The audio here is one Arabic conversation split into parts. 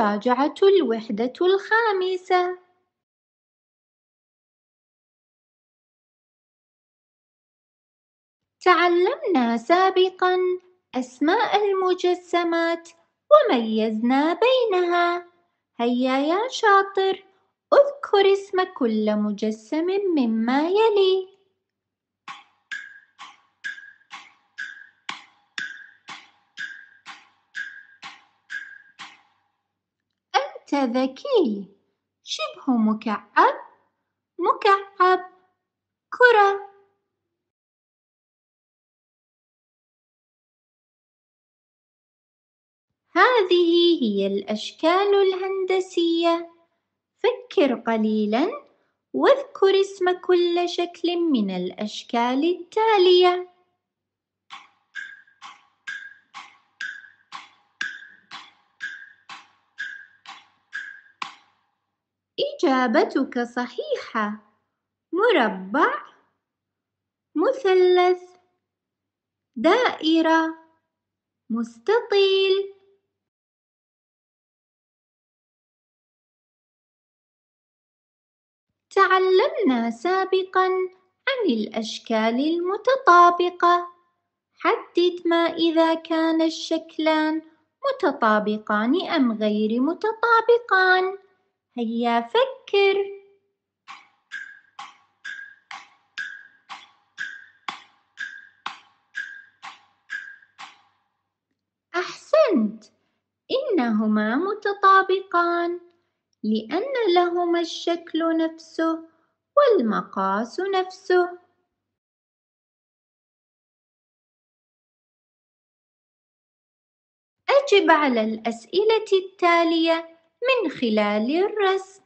مراجعة الوحدة الخامسة. تعلمنا سابقًا أسماء المجسمات وميزنا بينها. هيا يا شاطر، اذكر اسم كل مجسم مما يلي. ذكي شبه مكعب مكعب كره هذه هي الأشكال الهندسية فكر قليلا واذكر اسم كل شكل من الأشكال التالية إجابتك صحيحة مربع مثلث دائرة مستطيل تعلمنا سابقا عن الأشكال المتطابقة حدد ما إذا كان الشكلان متطابقان أم غير متطابقان هيا فكر أحسنت إنهما متطابقان لأن لهما الشكل نفسه والمقاس نفسه أجب على الأسئلة التالية من خلال الرسم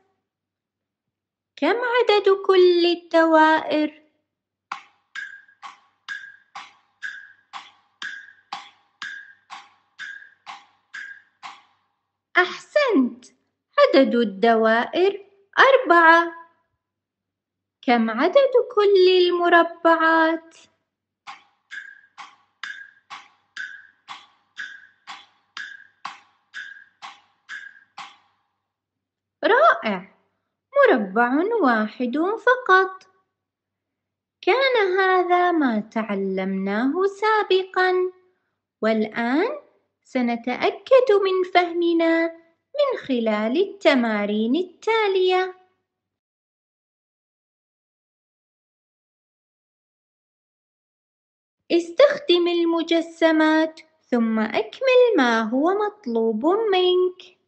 كم عدد كل الدوائر احسنت عدد الدوائر اربعه كم عدد كل المربعات مربع واحد فقط كان هذا ما تعلمناه سابقا والان سنتاكد من فهمنا من خلال التمارين التاليه استخدم المجسمات ثم اكمل ما هو مطلوب منك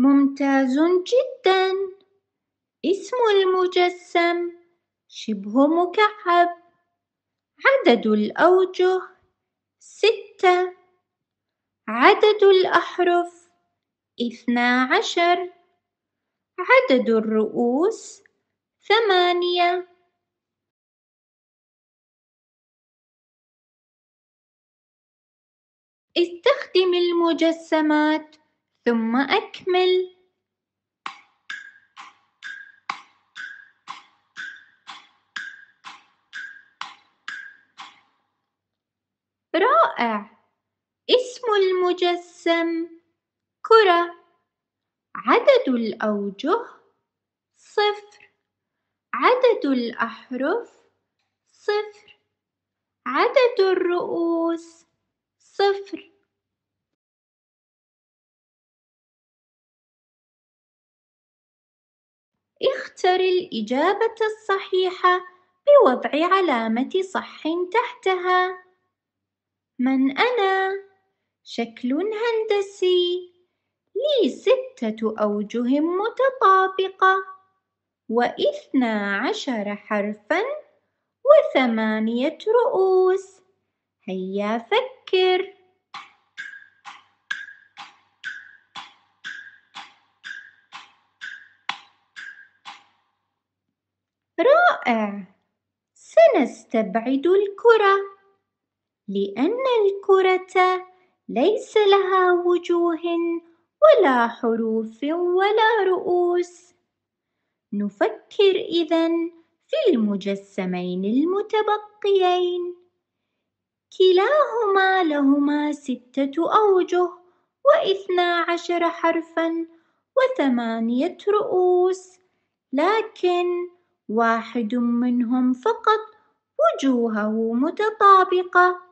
ممتاز جداً. اسم المجسم شبه مكعب. عدد الأوجه ستة. عدد الأحرف اثنا عشر. عدد الرؤوس ثمانية. استخدم المجسمات ثم أكمل رائع اسم المجسم كرة عدد الأوجه صفر عدد الأحرف صفر عدد الرؤوس صفر اختر الإجابة الصحيحة بوضع علامة صح تحتها من أنا؟ شكل هندسي لي ستة أوجه متطابقة واثنا عشر حرفا وثمانية رؤوس هيا فكر رائع سنستبعد الكرة لأن الكرة ليس لها وجوه ولا حروف ولا رؤوس نفكر اذا في المجسمين المتبقيين كلاهما لهما ستة أوجه واثنا عشر حرفا وثمانية رؤوس لكن واحد منهم فقط وجوهه متطابقة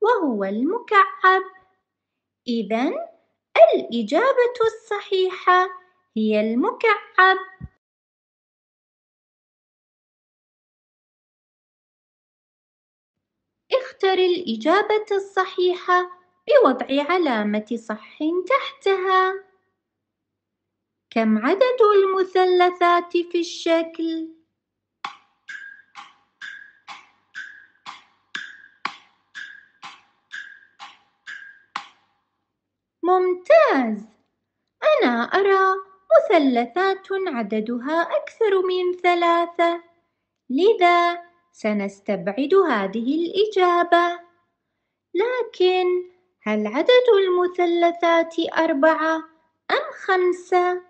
وهو المكعب إذا الإجابة الصحيحة هي المكعب اختر الإجابة الصحيحة بوضع علامة صح تحتها كم عدد المثلثات في الشكل؟ ممتاز! أنا أرى مثلثات عددها أكثر من ثلاثة، لذا سنستبعد هذه الإجابة. لكن هل عدد المثلثات أربعة أم خمسة؟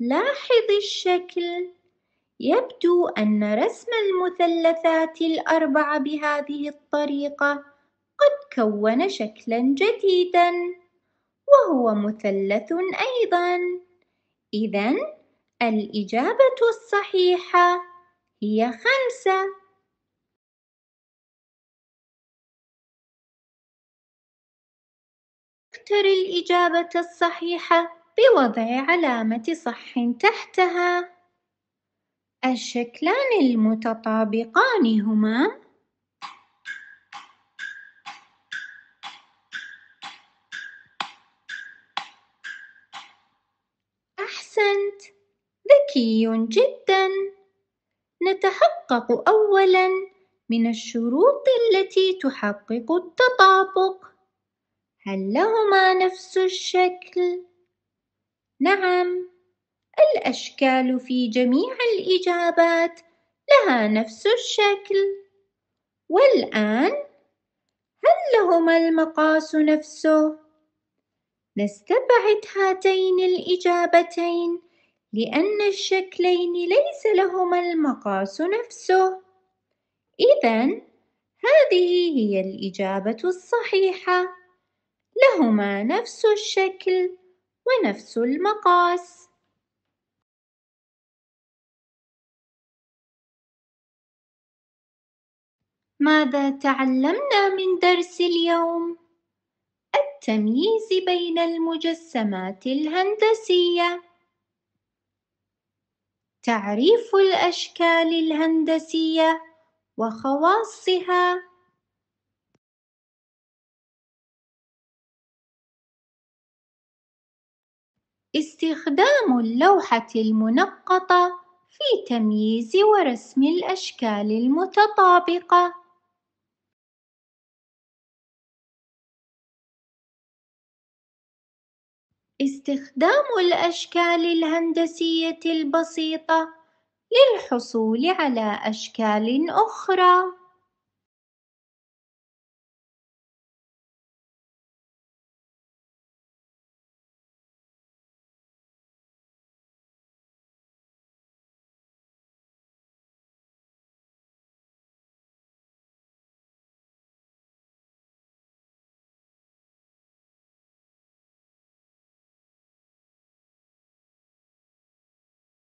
لاحظ الشكل. يبدو أن رسم المثلثات الأربعة بهذه الطريقة قد كون شكلا جديدا وهو مثلث أيضا إذا الإجابة الصحيحة هي خمسة اختر الإجابة الصحيحة بوضع علامة صح تحتها الشكلان المتطابقان هما ذكي جدا نتحقق اولا من الشروط التي تحقق التطابق هل لهما نفس الشكل نعم الاشكال في جميع الاجابات لها نفس الشكل والان هل لهما المقاس نفسه نستبعد هاتين الاجابتين لأن الشكلين ليس لهما المقاس نفسه إذا هذه هي الإجابة الصحيحة لهما نفس الشكل ونفس المقاس ماذا تعلمنا من درس اليوم التمييز بين المجسمات الهندسيه تعريف الأشكال الهندسية وخواصها استخدام اللوحة المنقطة في تمييز ورسم الأشكال المتطابقة استخدام الأشكال الهندسية البسيطة للحصول على أشكال أخرى.